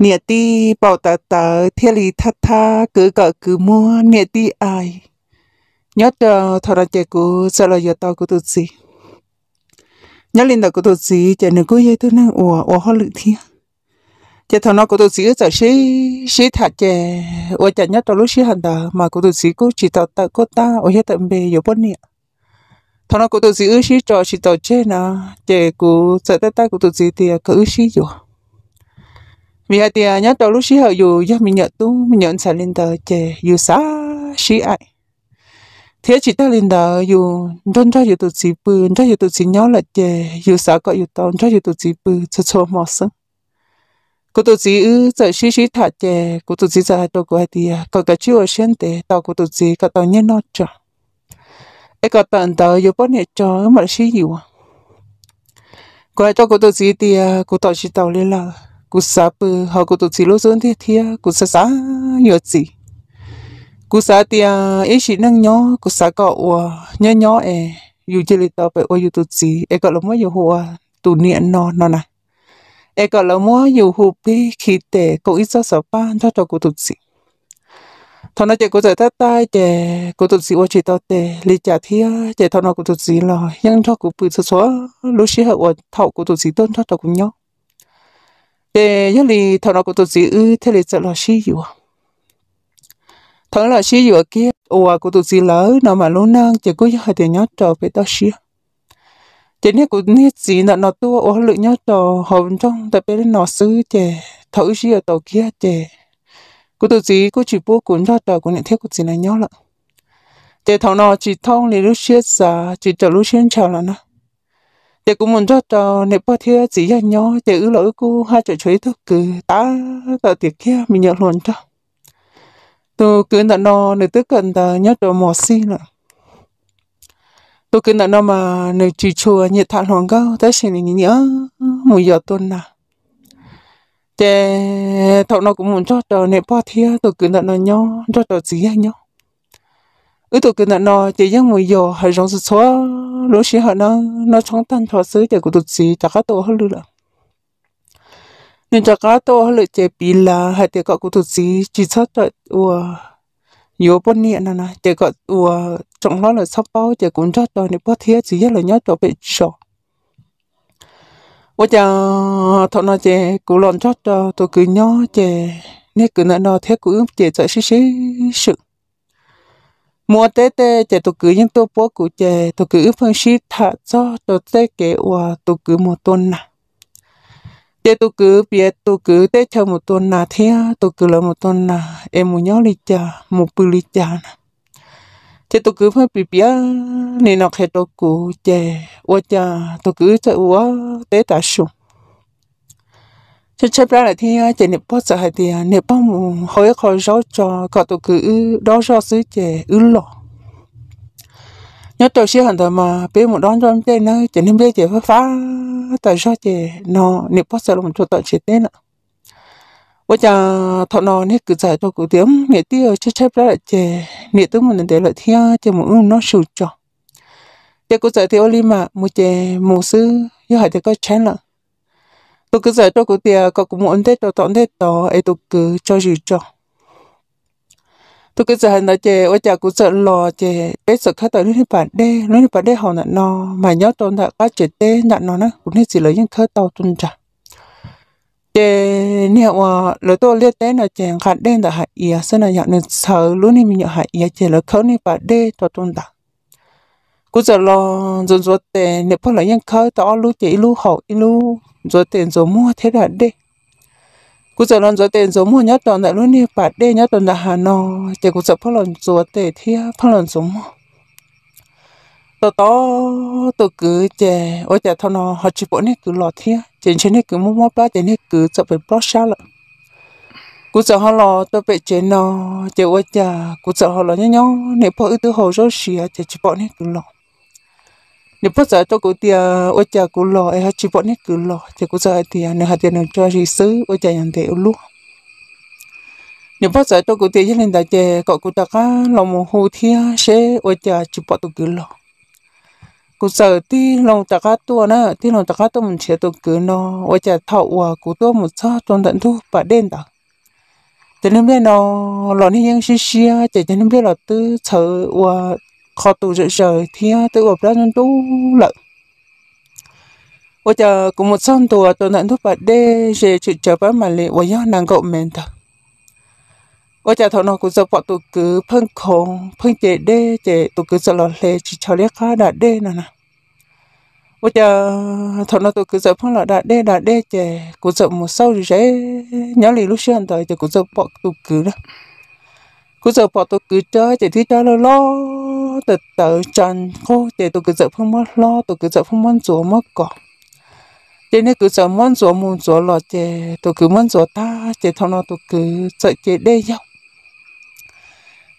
nghĩa ti bảo tờ tờ thiên lý thắt tha cứ cỡ cứ mua nghĩa ti ai nhớ chờ thọ ra chạy cú sợ là giờ tao của tụt gì nhớ lên đầu của tụt gì chạy nữa cứ vậy tôi năng ủa ủa họ lự thiên chạy thọ nó của tụt gì ở chạy xí xí thả chạy ủa chạy nhớ tao lúc xí hẳn đó mà của tụt gì cũng chỉ tao tao cô ta ủa hết tận bề yếu bốn nè thọ nó của tụt gì ư xí cho chỉ tao chơi nè chạy cú sợ tay ta của tụt gì thì à, cứ xí rồi mi hai tia nhớ đầu lúc xí hở dù giờ mình nhận tu mình nhận sản lên tờ chè dù xa xí ai thế chỉ ta lên tờ dù đón cho dù tụt xí bự cho dù tụt xí nhớ là chè dù xa có dù tông cho dù tụt xí bự cho cho mò sưng cô tụt xí ư giờ xí xí thả chè cô tụt xí giờ đầu của hai tia có cái chữ ở trên tề tàu cô tụt xí có tàu nhớ nó cho ấy có tận tờ dù bốn nhẹ cho mà xí dù à. cô ấy cho cô tụt xí tia cô tàu xí tàu lên là cú sa bự họ cú tụt xí lô sơn thế thia cú sa sa nhớ gì cú sa tia ấy chỉ năng nhớ cú sa có ua nhớ nhớ e dù chỉ lịch tao phải ua dù tụt xí e có lắm mới dù hoa tụ niệm nó nó nè e có lắm mới dù hụp đi khi tệ cậu ít sao sợ ban cho cho cú tụt xí thằng nó chạy cú chạy tát tai chạy cú tụt xí ua chỉ tao tệ lý trả thia chạy thằng nó cú tụt xí rồi nhưng cho cú bự số số lúc xí hậu ua thậu cú tụt xí tôn cho cho cú nhớ để những lì thằng nào cũng tổ chức ư thế lì sợ là xí gì à thằng là xí gì kia ủa cũng tổ chức lỡ nào mà luôn năng chỉ có hai tiền nhát trò phải tao xí chỉ nên cũng biết gì là nó tua ủa lượng nhát trò hồn trong tại bên nó xứ chè thấu xí ở tàu kia chè cũng tổ chức cũng chỉ bố cũng nhát trò cũng nhận thấy cũng chỉ là nhát lận chỉ thằng nào chỉ thông thì lúc xí xa chỉ chờ lúc xí chào là nó chị cũng muốn cho trò nè bơ thia chỉ là nhỏ chị ư lỗi cô hai chị chơi thức cứ tá tờ tiệc kia mình nhận luôn cho tôi cứ nợ nó nè tức cần tờ nhớ trò mò xin nữa tôi cứ nợ nó mà nè chỉ chùa nhiệt thản hoàng cao tới xin nè nhớ mùi giờ tuần nè chị thọ nó cũng muốn cho trò nè bơ thia tôi cứ nợ nó nhỏ cho trò chỉ là nhỏ ư tụ cái nó chỉ giống mùi dò hay giống như xóa lúc xí họ nó nó trong tan thọ xứ để của tụt xí chả cá tổ hơn lừa nên chả cá tổ hơn lừa chế bì là hay để có của tụt xí chỉ sót tại ủa yếu bốn niệm nè nè để có ủa trong đó là sắp bao để cũng cho tôi nên bớt thiết chỉ là nhớ cho bị sọ ủa chả thọ nó chế cũng lọn cho tôi cứ nhớ chế nên cứ nó thế cũng chế chạy xí xí sự mua tê tê chè tôi cứ những tôi bố cụ chè tôi cứ phân xí thả cho tôi tê kế và tôi cứ một tuần nà chè tôi cứ biết tôi cứ tê cho một tuần nà thế tôi cứ là một tuần nà em muốn nhó lì cha một bự lì cha nà chè tôi cứ phân bị bia nên nó khai tôi cụ chè và chà tôi cứ chạy và tê ta xuống chứ chơi ra là thì chỉ nếp bớt sợ hay thì nếp bớt hơi khó gió cho cả tổ cứ đó gió sứ chè ư lọ nhớ tôi xíu hẳn thời mà bé một đón trong đây nó chỉ nếp đây chè phải phá tại sao chỉ nó nếp bớt sợ lòng cho tôi chỉ tên ạ bây giờ thọ nó nếp cử giải cho cứ tiếng nếp tiêu chứ chơi ra là chè nếp tôi mình để lại thì chỉ một nó sụt cho để cứ giải thì ô li mà một chè một sư như hại thì có chán lắm tôi cứ giải cho cô tia có cũng muốn thế cho tổn thế đó ấy tôi cứ cho dù cho tôi cứ giải nó chè ôi chà cũng sợ lo chè bé sợ khác tới nơi bản đê nơi bản đê họ nặn nó mà nhớ tồn tại có chuyện tê nặn nó nữa, cũng hết chỉ lấy những khơi tàu tuân trả chè nếu ờ, mà lỡ tôi liệt tế nó chè khát đê là hại ý xin à, là nhận được sợ luôn thì mình nhận hại ý à, chè lỡ khơi nơi bản đê tàu tuân trả cũng sợ lo dần dần tê nếu phải lấy những khơi tàu lú chỉ lú hậu lú rồi tiền rồi mua thế là đê cú giờ lần rồi tiền rồi mua nhất tuần là luôn đi bà đê nhất tuần là hà nò chỉ cú giờ phát lần rồi tệ thia phát lần rồi mua tớ tớ tớ cứ chè ôi chè thằng nó họ chỉ bỏ này cứ lọt thia trên trên này cứ mua mua ba trên này cứ chụp về blog sao lận cú giờ họ lò tớ về trên nó chè ôi chà cú giờ họ lò nhó nhau, nếu bỏ ư tư hồ rồi xìa chè chỉ bỏ này cứ lọt nếu phát giờ tôi cũng tia ôi cha cũng lo ai chỉ bọn nét cứ lo thì cũng giờ thì nếu hạt tiền cho gì xứ ôi cha nhận thế luôn nếu phát giờ tôi cũng tia cho nên đại chế cậu cô ta cá lòng mồ hôi thia sẽ ôi cha chỉ bọn tôi cứ lo cũng giờ thì lòng ta cá tua nữa thì lòng ta cá tua mình sẽ tôi cứ lo ôi cha thọ hòa cô tua một sao toàn tận thu và đen đó cho nên bây nó lo nên những xí xí cho nên bây là tư sợ hòa khó tu rửa rời thì tự ốp ra nên tu lợi bây giờ cùng một son tùa à, tôi nhận thức bà đê sẽ chuyện chờ bác mà lệ và do năng cậu mền thật bây giờ thọ nó cũng dọc bọn tôi cứ phân khổng phân chế đê chế tôi cứ sợ lọt lệ chỉ cho liếc khá đã đê nè nè bây giờ thọ nó tôi cứ dọc phân lọt đã đê đã đê chế cũng dọc một sau thì sẽ nhớ lì lúc xưa anh tới thì cũng dọc bọn tôi cứ đó cũng dọc bọn tôi cứ chơi chế thứ chơi lo lo tự tự chân khô để tôi cứ dở phong mất lo tôi cứ dở phong mất chỗ mất cỏ để nên cứ dở mất chỗ muốn chỗ lo để tôi cứ mất chỗ ta để thằng nó tôi cứ sợ chế đây nhau,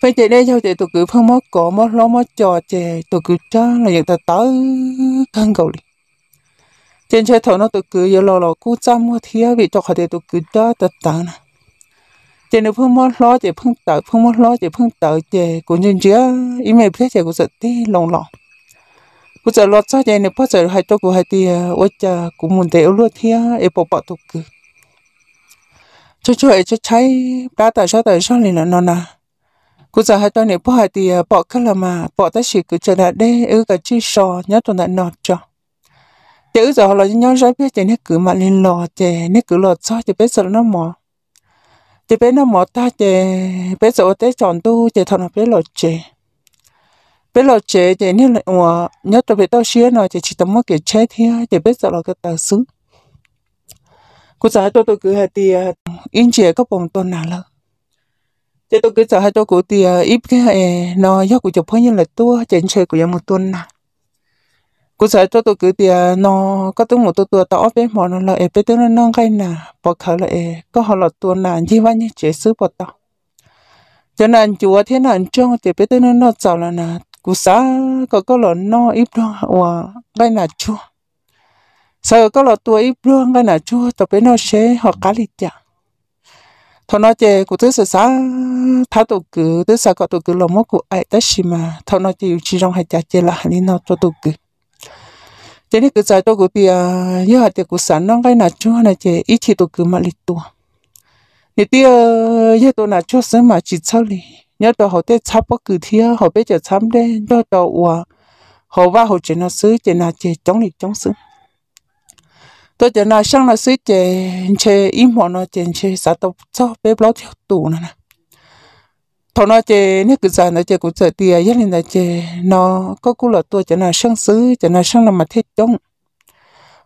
phải chế đây nhau để tôi cứ phong mất cỏ mất lo mất trò để tôi cứ cho là những ta tới khăn cầu đi trên chơi thằng nó tôi cứ giờ lo lo cú chăm mua thiếu vì cho họ để tôi cứ cho tất cả này chị nó phương mất lo chị phương tớ phương mất lo chị phương tớ chị cũng như chưa im mày biết chị cũng sợ tí lòng lòng cũng sợ lo cho chị nó bắt sợ hai tôi của hai tí à, ôi chà cũng muốn để luôn thia ấy bỏ bỏ tục cứ cho cho ấy cho cháy ba tờ sao tờ sao liền nó nà cũng sợ hai tôi này bỏ hai tí bỏ cái là mà bỏ tất sự cứ chờ đã đây ư cái chi sò nhớ tôi đã nọ cho chị giờ họ lo nhau ra biết chị nó cứ mà lên lo chị nó cứ lo cho chị biết sợ nó mò chỉ bé nó mọt ta chế bé sợ té chọn tu chế thằng bé lột chế bé lột chế chế nên là ủa nhớ tụi bé tao xía nó chế chỉ tao mất cái chế thì chế bé sợ là cái tao xứ cô sợ tôi tôi cứ hai tia in chế có bồng tôi nào lơ chế tôi cứ sợ hai tôi cứ tia ít cái hệ eh, nó do của chụp phơi như là tua chế chế của một tuần nào cú sợ cho tôi cứ tiền nó có tướng một tôi tôi tao bé mỏ nó là ép bé tướng nó non cái nà bỏ khờ là ép có họ là tôi nà như vậy như chế sứ bỏ tao cho nên chùa thế nào trong thì bé tướng nó giàu là nà cú sợ có có là nó ít đó và cái nà chùa. sợ có là tôi ít đó cái nà chùa, tao bé nó sẽ họ cá lì chả Thôi nói chè cú tứ sợ sợ tháo tụ cứ tứ sợ có tụ cứ lòng mốt cụ ai tất xì mà thôi nói chịu chỉ trong hai chả chè là hành nó cho tụ cứ chỉ nên cứ giải cho cụ thì à giờ thì cụ sẵn nó cái nào chúa này chế ít thì tôi cứ mặc lịch tua nè thì giờ tôi nào chúa sớm mà chỉ sau đi nhớ tôi họ tới chấp bất cứ thì họ bây giờ chấp đấy cho tôi ủa họ vào họ chỉ nó sứ chỉ nào chế chống lịch chống sứ tôi chỉ nào sang là sứ chế chế im họ nó chế chế sao tôi cho bé bao theo tù nè thọ nó chê nếu cứ giờ nó chê cũng giờ tia nhất là nó chê nó có cú là tôi cho nó sáng sứ cho nó sáng là mà thiết chống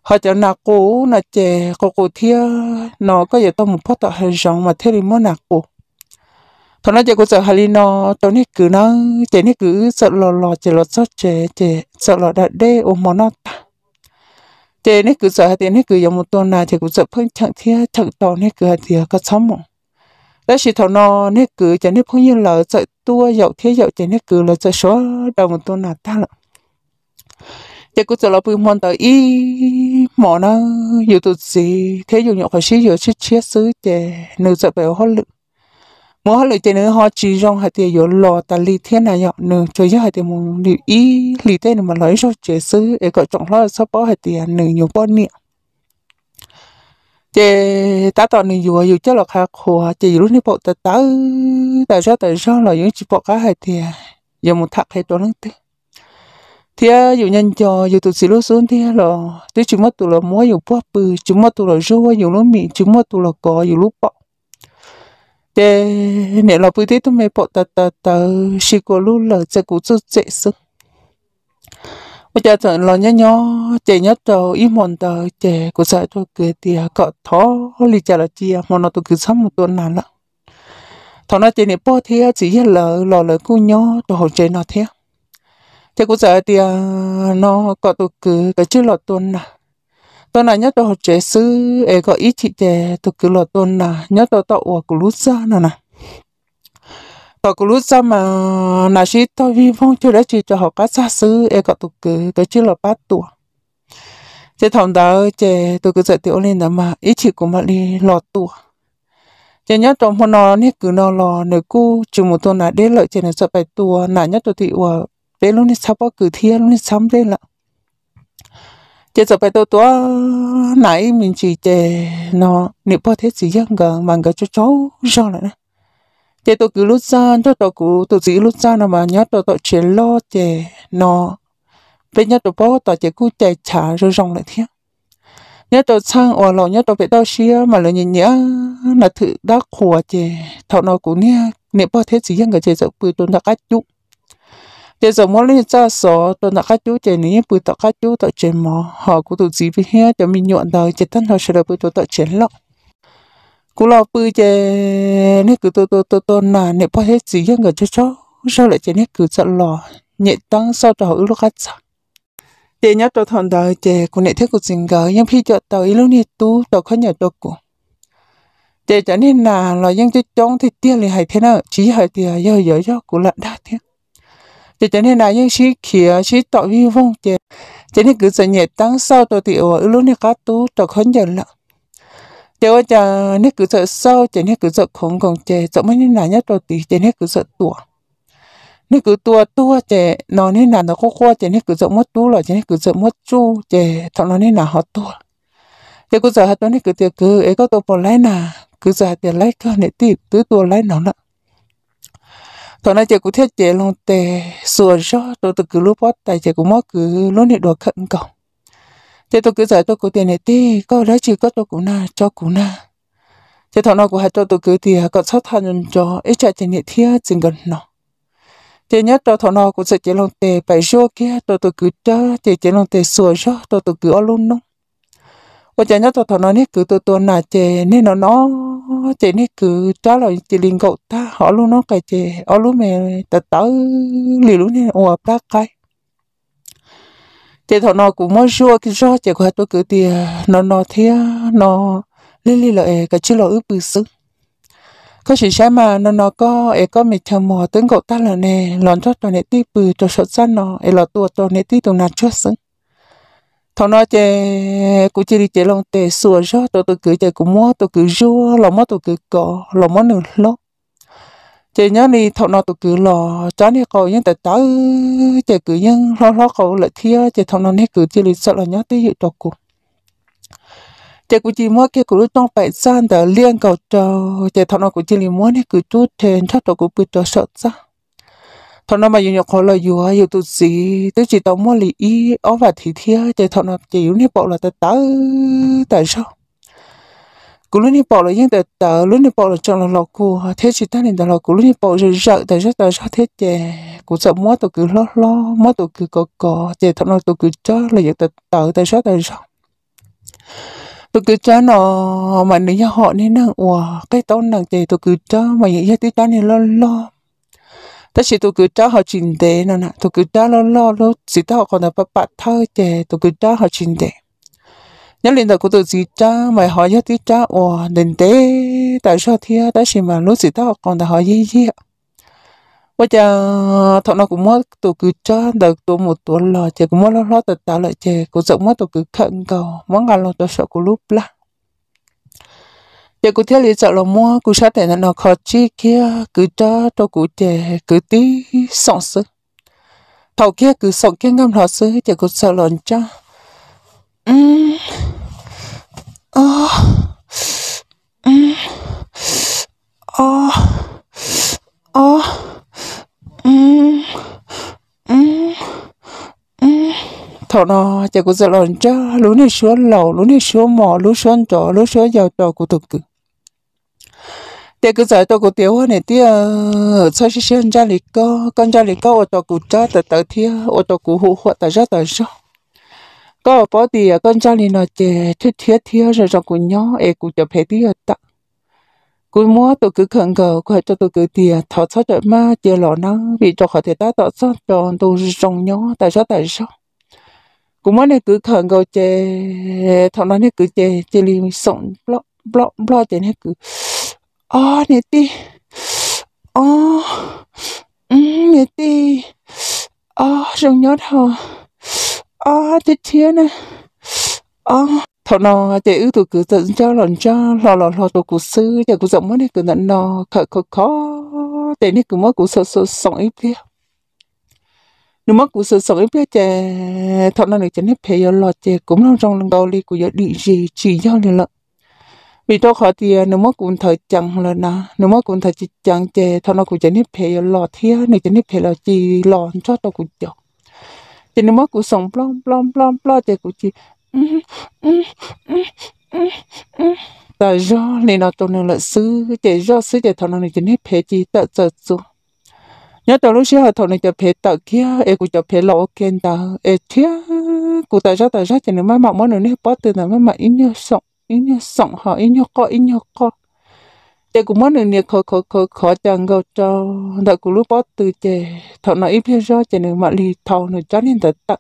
họ cho nó cố nó chê có cố thia nó có giờ tôi một phát tọt hơi rộng mà thế thì mới nạc cố thọ nó chê cũng giờ hơi nó tôi nếu cứ nó chê nếu cứ sợ lò lò chê lò sợ chê chê sợ lò đã đê ôm mỏ nó ta chê nếu cứ giờ thì nếu cứ giống một tuần nào chê cũng giờ phơi chẳng thia chẳng tỏ nếu cứ thì có sống mong đó chỉ thằng nó nè cứ cho nên phong nhiên là chạy tua dậu thế dậu cho nên cứ là chạy số đồng tôi là ta lắm thế có cho là bùi mòn tới y mỏ nó dù tụt gì thế dù nhậu phải xí dù chết chết xứ chè nữ chạy bèo hót lực mua hót lực chè nữ họ chỉ rong hai tiền dù lò ta li thế này nhậu nữ chơi với hai tiền mùng lì y li tên mà nói cho chè xứ để gọi trọng lo sắp bỏ hai tiền nữ nhậu bao niệm chị ta tao nên vừa dù chắc là khá khổ chị lúc này bộ ta tao tại sao tại sao là những chị bộ cá hay thì giờ một thắc hay đó lắm thế thì dù nhân cho dù tụi xí lúc xuống thì là tí chúng mất tụi là mua dù bắp bự chúng mất tụi là rau dù lúc mì chúng mất tụi là cỏ dù lúc bọ thế nè là bữa thế tôi mới bộ ta ta ta xí có lúc là sẽ cố rất dễ sức bây giờ thằng lo nhớ nhớ chè nhớ trâu ý mòn tờ chè của sợ cho cười tìa cọ thó lì chả là chia mà nó tôi cứ sắm một tuần nào lận thằng nó chè này bỏ thế chỉ là lò lợ cu nhớ cho hồ chè nó thế thế của sợ tìa nó cọ tôi cứ cái chữ lọ tuần nà tuần nà nhớ cho hồ chè sư ấy có ít chị chè tôi cứ lọ tuần nà nhớ cho tao của lúa ra nà nà họ cũng lúc sau mà nà chỉ tôi vi phong chưa đã chỉ cho họ cá xa xứ e có tụ cử tôi chỉ là bát tuổi chế thằng đó chế tôi cứ dạy tiểu lên đó mà ý chỉ của mà đi lọt tuổi chế nhớ trong hôm nó nè cứ nó lò nửa cu chỉ một tuần là đến lợi chế nó sợ bài tuổi nà nhất tôi thì ủa đến lúc này sao bao cử thiên lúc này xăm lên lận chế sợ bài tôi tuổi nãy mình chỉ chế nó nếu bao thế gì dân gần bằng cái chỗ cháu lại nữa chế tôi cứ lút ra, cho tôi cứ tôi giữ ra nào mà nhớ tôi tôi chuyện lo chế nó về nhớ tôi bỏ tôi chế cứ chạy trả rồi rong lại thiếu, nhớ tôi sang ở lò nhớ tôi bị đau xía mà lời nhìn nhớ là thử đã khổ chế thọ nó cũng nhớ nếu bỏ thế gì người chế sợ bự tôi đã cắt chút chế sợ mỗi lần ra sổ tôi đã cắt chút chế này bự tôi cắt chút tôi chế mò họ cũng tôi gì với hết cho mình nhọn đời chế thân họ sẽ là bự tôi tôi chế lọc cú lo bự chè nè cứ to to to to nà nè bao hết gì dân người cho cho sao lại chè nè cứ sợ lò nhẹ tăng sao cho hữu lúc hết sao chè nhát cho thằng đời chè cô nè thế cô xin gỡ nhưng khi cho tàu lúc nè tú tàu khó nhờ cho cô chè cho nên nà lo dân cho chống thì tiếc lại hay thế nào chỉ hay thì giờ giờ cho cô lận đắt thế chè chả nên là dân chỉ kia chỉ tàu vi vong chè chè nè cứ sợ nhẹ tăng sao tàu tiểu ở lúc nè cá tú tàu khó nhờ lận chế cha nét cứ sợ sâu chế nét cứ sợ khổng khổng chế sợ mấy nét nhất đầu tí chế nét cứ sợ tua nét cứ tua tua chế nó nét là nó khó khó chế nét cứ sợ mất tu rồi chế nét cứ sợ mất chu chế thằng nó nét là họ tua chế cứ sợ hết tôi nét cứ tiêu cứ ấy có tôi bỏ lấy nà cứ sợ hết tiền lấy cơ nét tiếp tứ tua lấy nó nữa thằng nó chế cứ thiết chế luôn tề sửa cho tôi tự cứ lúc bắt tại chế cũng mất cứ luôn nét đồ khẩn cầu thế tôi cứ giải tôi cứ tiền này tê có lấy chỉ có tôi cũng na cho cũng na thế thằng nào cũng hay cho tôi cứ tiền còn sót thằng nhân cho ít chạy tiền này thiệt chừng gần nó thế nhất cho thằng nào cũng sẽ chỉ lòng tê bảy số kia tôi tôi cứ cho thì chỉ lòng tê sửa cho tôi tôi cứ ở luôn nó và chạy nhất cho thằng nào nít cứ tôi tôi na chè nên nó nó chè nít cứ trả lời chỉ linh cậu ta họ luôn nó cái chè ở luôn mẹ tớ tao liền luôn nên ủa ta cái thế thọ nó cũng mới rua cái rau chỉ có tôi cứ tiề nó nó thế nó lì lì lại cái chữ lọ ướp bự sức có chỉ xem mà nó nó có ấy có mình thầm mò tướng cậu ta là nè lòn thoát tôi nè ti bự cho sợ săn nó ấy là tua tôi nè ti tôi nát chua sức thọ nó chè cũng chỉ đi chè lòng tè sủa rau tôi tôi cứ chè cũng mua tôi cứ rua lòng mua tôi cứ cỏ lòng mua nửa lốc chị nhớ đi thọ nó tụi cứ lò cháu đi cậu nhưng tại cháu chị cứ nhưng lo lo cậu lại thia chị thọ nó hết cứ chị lì sợ là nhớ tí dự trò cụ chị cũng chỉ muốn kia cũng lúc trong bảy san để liên cầu trò chị thọ nó cũng chỉ lì mua hết cứ chút thèn cho trò cũng bị trò sợ ra thọ nó mà dùng nhọc khó là dùa dù tụi gì tôi chỉ tao muốn lì y ó và thì thia chị thọ nó chỉ yếu hết bộ là tại cháu tại sao cú lúc này bỏ là những tờ tờ lúc này bỏ là trong là lọ cù thế chỉ ta nên tờ lọ cú lúc này bỏ rồi sợ tờ rất tờ rất thế chè cú sợ mua tờ cứ lo lo mua tờ cứ có có chè thầm nói tờ cứ cho là những tờ tờ tờ rất tờ rất tôi cứ cho nó mà nếu như họ nên năng ủa cái tao năng chè tôi cứ cho mà những cái tao nên lo lo ta chỉ tôi cứ cho họ chỉnh tế nó nè tôi cứ cho lo lo lo chỉ họ còn là bắt bắt thơ chè tôi cứ cho họ chỉnh tế nhớ linh đầu của tôi gì cha mày hỏi nhớ tí cha ủa nên tế tại sao thế tại xin mà lúc gì tao còn đã hỏi gì gì bây giờ thọ nó cũng mất tôi cứ cha được tôi một tuần là chè cũng mất lo lo tự tạo lại chè cũng rộng mất tôi cứ khẩn cầu món ăn lo tôi sợ của lúc là giờ cũng theo lý sợ là mua cứ sát để nó khó chi kia cứ cha tôi cứ chè cứ tí sọn sự thầu kia cứ sọn kia ngâm họ sư chỉ cũng sợ lần cha 嗯。Mm. thọ nó chả có giờ lần cha lũ này số lầu lũ này số mỏ lũ số trò lũ số giàu trò của thực cử thế cứ giải tôi của tiểu hơn này tia sau khi xem ra lịch có con ra lịch có ở tô cụ cha tại từ thia ở tô cụ hụ hộ tại ra tại sao có bỏ thì con ra lịch nó chè thiết thiết thia rồi trong cụ nhỏ ấy cũng chụp hết tia tạ cứ mua tôi cứ khẩn cầu khỏi cho tôi cứ tia thọ sao trời ma chè lọ nắng bị cho khỏi thể ta tọt sao tròn tôi rong nhỏ tại sao tại sao cũng mới ờ, này cứ khẩn cầu chè thằng nó này cứ chè chè li sống blog blog blog chè này cứ à này ti à này ti à rồng nhót hả à chết chia này à thằng nó chè ưu tụ cứ tận cho lần cho lò lò lò tụ cứ sư chè cứ rộng mới này cứ nặn nó khởi khó khó chè này cứ mới cứ sợ sợ sống ít kia nếu mất của sự sống biết chè thọ năng được chén hết phải lo chè cũng nó trong lần đầu đi của giờ đi gì chỉ do này lận vì tôi khó thì à, nếu mất cũng thời chẳng là nà nếu mất cũng thời chỉ chẳng chè thọ năng của chén hết phải lo thía này chén hết phải lo chỉ lo cho tôi cũng chọc chè nếu mất của sống plom plom plom plom chè của chị ta do nên nó tôi nên là sư chè do sư chè thọ năng này chén hết phải chỉ tự tự nhớ tao lúc xưa họ thằng này cho phê tao kia em cũng cho phê lỗ kén tao em thía cụ tao ra tao ra cho nên má mọc món này bắt từ nào má mọc ít nhớ sống ít nhớ sống họ ít nhớ co ít nhớ co để cũng món này khó khó khó khó chẳng gạo cho tao cũng lúc bắt từ chè thằng này ít phê ra cho nên má lì thầu nó cho nên tao tắt,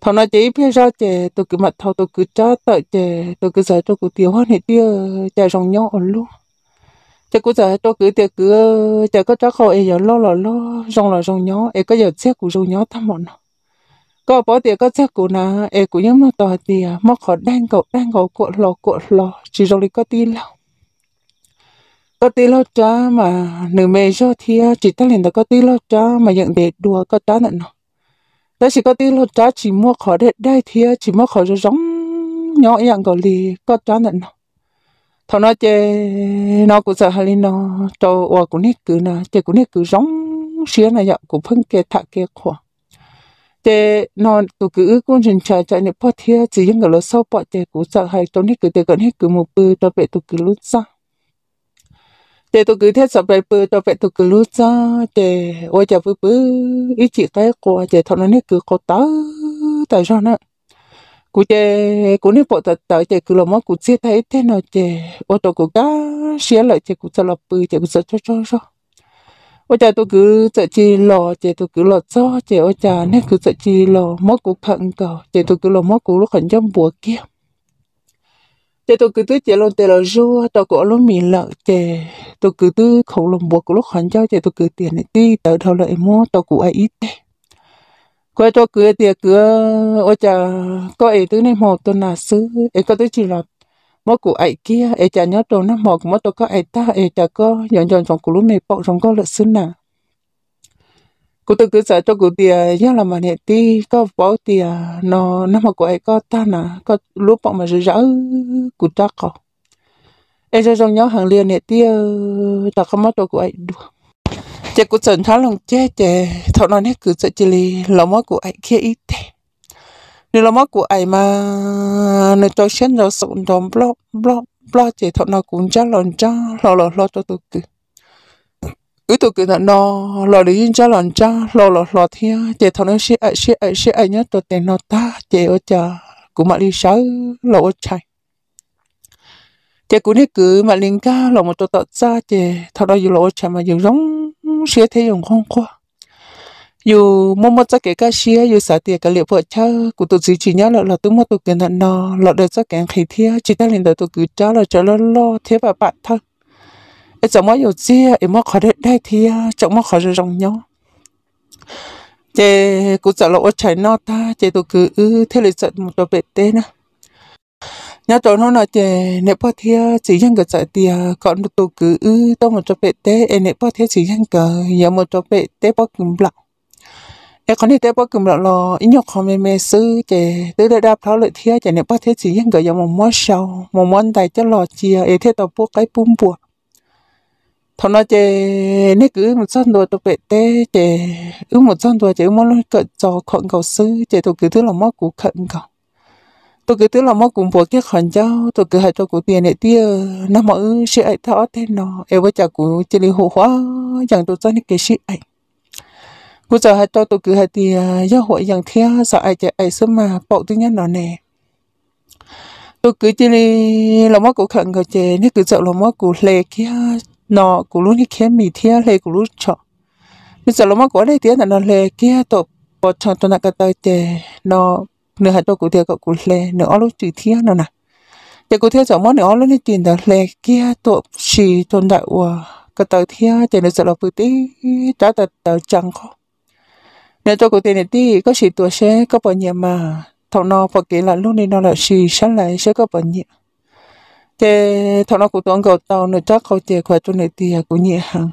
thằng nó chỉ biết ra chè tôi cứ mặt thầu tôi cứ cho tao chè tôi cứ giải cho cụ tiêu hoa này tiêu chè rồng nhau luôn thế cứ giờ tôi cứ tiệc cứ tiệc có cháu khâu ấy giờ lo lo lo rong lo rong nhó ấy có giờ xét của rong nhó thăm bọn nó có bỏ tiền có xét của nó ấy cũng nhớ nó to tiền móc họ đang cậu đang cậu cuộn lò cuộn lò chỉ rong đi có tin lâu có tí lo cha mà nửa mẹ cho thì chỉ ta liền đó có tí lo cha mà nhận để đùa có cha nữa nó ta chỉ có tí lo cha chỉ mua khó để đây thì chỉ mua khó rong nhó nhỏ dạng gọi có cha nữa nó thọ nó chê nó cũng sợ hay nó cho qua cũng nét cứ nè chê cũng nét cứ giống xía này vậy cũng phân kê thạ kê khỏa chê nó tụ cứ cũng dần chờ chạy nè phát thiê chỉ những cái lối sâu bỏ chê cũng sợ hay cho nét cứ chê còn hết cứ một bự cho vậy tụ cứ lút ra chê tụ cứ thế sợ vậy bự cho vậy tụ cứ lút ra chê ôi chả bự bự ít chỉ cái quả chê thọ nó nét cứ có tớ tại sao nữa cụ chế cụ nếu bộ tờ tờ chế cụ làm cụ chia thấy thế nào chế ô tô cụ cá xe lại chế cụ cho lọp bự chế cụ cho cho cho cho ô cha tôi cứ sợ chi lò chế tôi cứ lò cho chế ô cha nếu cứ sợ chi lò mất cụ khẩn cầu chế tôi cứ lo mất cụ lúc khẩn trong bùa kia chế tôi cứ tứ chế lo tiền lò rua tao cổ luôn mì lợ chế tôi cứ tứ khẩu lòng bùa lúc khẩn cho chế tôi cứ tiền này ti tờ thâu lợi mua tao cụ ai ít quê cho cửa thì cửa ôi chà có ấy thứ này một tuần là xứ ấy có thứ chỉ là mỗi cụ ấy kia ấy chả nhớ trốn nó một mỗi tôi có ấy ta ấy chả có nhọn nhọn trong cụ lúc này bọc trong có lợi xứ nè cụ tôi cứ sợ cho cụ thì nhớ là mà này tí có bỏ thì nó nó mà cụ ấy có ta nè có lúc bọc mà rửa rỡ cụ chắc không ấy cho trong nhớ hàng liền này tí ta không mất tôi cụ ấy được chị cũng chọn tháo lòng chết chị thọ nó hết cứ sợ chị lì lòng mắt của ai kia ít thế nếu lòng mắt của ai mà nó cho xin nó sống đom blog blog blog chị thọ nó cũng chắc lòng chắc lo lo lo cho tôi cứ cứ tôi cứ nó lo để yên chắc lòng chắc lo lo lo thế chị thọ nó xí ai xí ai xí ai nhớ tôi tiền nó ta chị ở chờ cũng mà đi sáu lo chạy chị cũng hết cứ mà liên ca lòng một tôi tạo ra chị thọ đó dù lo chạy mà dù giống xía thế ông không qua dù mua mua cho cái cái xía dù sợ tiền cái liệu vợ chớ cụ tụi chị chỉ nhớ là là tôi mua tụi cái nó nó là đời cho cái khí thế chỉ ta lên đời tụi cứ cho là cho lo lo thế và bạn thân ấy chẳng mất dù gì ấy mua khỏi đấy đây thì chẳng mua khó rồi rong nhau chị cụ sợ là ở trái nó ta chị tụi cứ thế là sợ một đồ bệt tê nữa nhớ chỗ nó nói chè nếp bao thia chỉ dân cái chạy tia còn được tụ cứ ư tôi một chỗ bé té nếp bao thia chỉ dân cái nhà một chỗ bé té bao cùm lọc em còn đi té bao cùm lọc lo ít nhóc không em sư chè tới đây đáp tháo lợi thia chè nếp bao thia chỉ dân cái nhà một món sau một món tay cho lò chia em thế tao buộc cái bùm bùa thằng nói chè nếp cứ một trăm đồ tôi bé té chè ư một trăm đồ chè muốn nói cỡ trò khẩn cầu sư chè tôi cứ thứ là mất cũ khẩn cầu tôi cứ tưởng là mất cùng vừa kia khẩn cháu tôi cứ hãy cho cụ tiền này tia nó mà sẽ ấy thọ thế nó em với cha cụ chỉ lấy hồ hóa chẳng tôi cho nên cái sĩ ảnh cụ giờ hãy cho tôi cứ hãy thì giáo hội chẳng theo sợ ai chạy ấy sớm mà bộ thứ nhất nó nè tôi cứ chỉ lấy là mất cụ khẩn cái chế nên cứ sợ là mất cụ lệ kia nó cụ luôn này kia mì thia lệ cụ luôn chọn bây giờ là mất cụ đây tiếng là nó lệ kia tôi bỏ chọn tôi nãy cái tay chế nó nửa hạt cho cụ thể cậu cụ lê nửa lúc chữ thiết nào nè để cụ thể cho món nửa lúc này tiền đó lê kia tổ chỉ tồn tại của cái tờ thiết thì nó sẽ là bự tí trả tờ tờ chẳng khó nếu tôi cụ tiền này tí có chỉ tổ sẽ có bao nhiêu mà thằng nó phải kể là lúc này nó là chỉ sáng lại sẽ có bao nhiêu thế thằng nó cụ tưởng cầu tàu nó chắc cầu tiền qua chỗ này thì cũng nhẹ hàng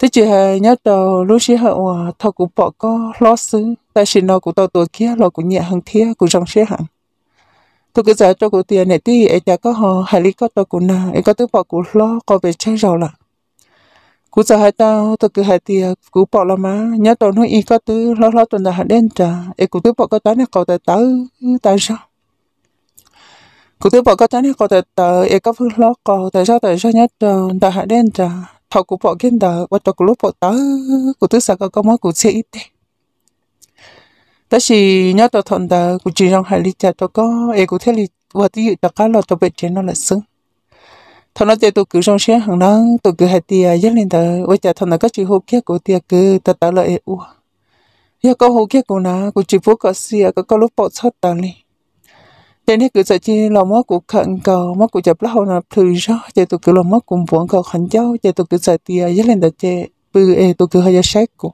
thế chị hè nhớ đầu lúc chị hậu thọ cũng bỏ có lo xứ tại chị nó cũng tàu tuổi kia lo cũng nhẹ hơn thia cũng trong xe hàng tôi cứ giờ cho cụ tiền này tí ấy đã có họ hải lý có tàu cũng nà ấy có tư bỏ cũng lo có về chơi rồi là cụ giờ hai tao tôi cứ hai tiền cụ bỏ là má nhớ đầu nó y có tư lo lo tuần là hàng đen trà ấy cụ tư bỏ có tán này cầu tài tớ tại sao cụ tư bỏ có tán này cầu tài tớ ấy có phương lo cầu tại sao tại sao nhớ đầu đã hàng đen trà thọ cụ bỏ kiến đó và thọ cụ lúc bỏ tớ cụ tứ sao có mối cụ sĩ đi. đó là nhớ tao thằng đó cụ chỉ rằng hai lý cha tao có ai cụ thế lý và tí dụ tao cá lo tao biết chuyện nó là sưng thằng nó chơi tụ cứ trong xe hàng nó tụ cứ hai tia dắt lên đó và cha thằng nó có chỉ hô kia cụ tia cứ tao tao lợi u giờ có hô kia cụ nó cụ chỉ phú có xia có có lúc bỏ sót tao đi cho hết cứ sợ chi là mất của khẩn cầu mất của chập lâu là thử rõ cho tôi cứ là mất cùng vốn cầu khẩn cháu cho tôi cứ sợ tia với lên đặt chè bự e tôi cứ hơi sách của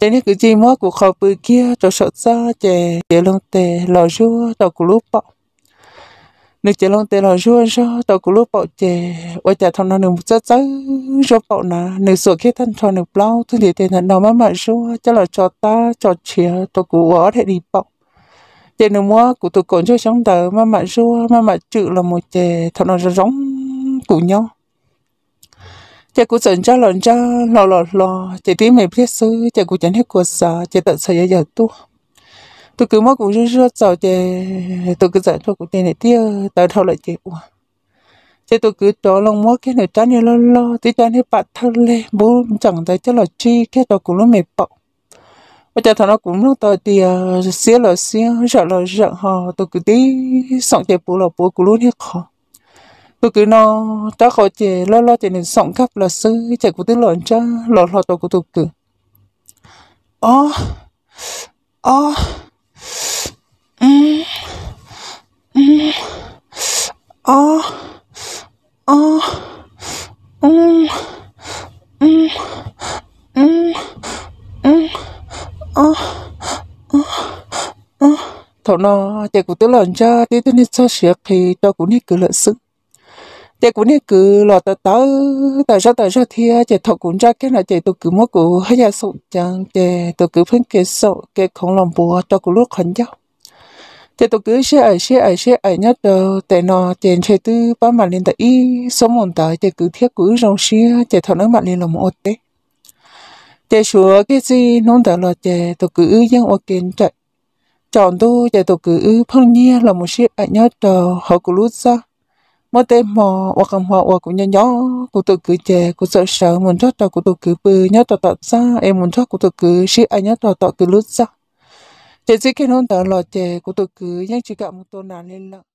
cho hết cứ chi mất của khẩu bự kia cho sợ xa chè chè lông tè lò rúa tàu của lúc bọc nếu chè lông tè lò rúa rõ tàu của lúc bọc chè ôi chè thằng nào nửa một chất chất rõ bọc nà nửa sổ khi thân cho nửa bao tôi thì thế thằng nó mà mà rúa cho là cho ta cho chè tàu của ó thể đi bọc chế nó mua cụ tôi còn cho sống tờ mà mà rua mà mà chữ là một chè thằng nó giống cụ nhau chè cụ sẵn cho lần cho lò lò lò chè tí mày biết sư chè cụ chẳng hết cuộc sợ chè tận sợ giờ giờ tu tôi cứ mất cũng rưa rưa sợ chè tôi cứ sợ cho cụ tiền này tiêu tao thâu lại chè uổng chè tôi cứ cho lòng mua cái này chán như lo lo tí chán hết bạc thân lên bố chẳng thấy cho là chi cái đó cũng nó mệt bọc bây giờ thằng nó cũng nó tôi thì ờ, xía là xía sợ là sợ họ tôi cứ đi sống chơi bù là bù cứ luôn hết khó tôi cứ nó ta khỏi chơi lo lo chơi nên sống khắp là sư chạy của tôi lợn cha lo lo tôi của tôi từ ó ó ó ó Mm. Mm. Mm. Mm thọ nó chạy cũng tới lần cha tí tới nên sao sẹt thì cho cũng nên cứ lợi sức chạy cũng nên cứ lọ tới tớ tại sao tại sao thì chạy thọ cũng ra cái là chạy tôi cứ mất cụ hay là sụn chẳng chạy tôi cứ phân cái sọ cái không làm bùa cho cũng lúc khẩn nhau chạy tôi cứ xe ai xe ai xe ai nhất đồ tại nó chạy chạy tư ba mặt lên tại y số mòn tại chạy cứ thiết cứ rong xe chạy thọ nó mặt lên là một tết chế xuống cái gì nón đã là chế tôi cứ dân ở kiến chạy chọn tu chế tôi cứ phong nhiên là một ship anh nhớ chờ họ cứ lút ra mỗi tên mò hoặc không họ hoặc cũng nhớ nhớ của tôi cứ chế của sợ sợ muốn cho cho của tôi cứ bự nhớ cho tọt ra em muốn cho của tôi cứ ship anh nhớ cho tọt cứ lút ra chế chỉ cái nón đã là chế của tôi cứ nhưng chỉ cả một tuần nào lên lặng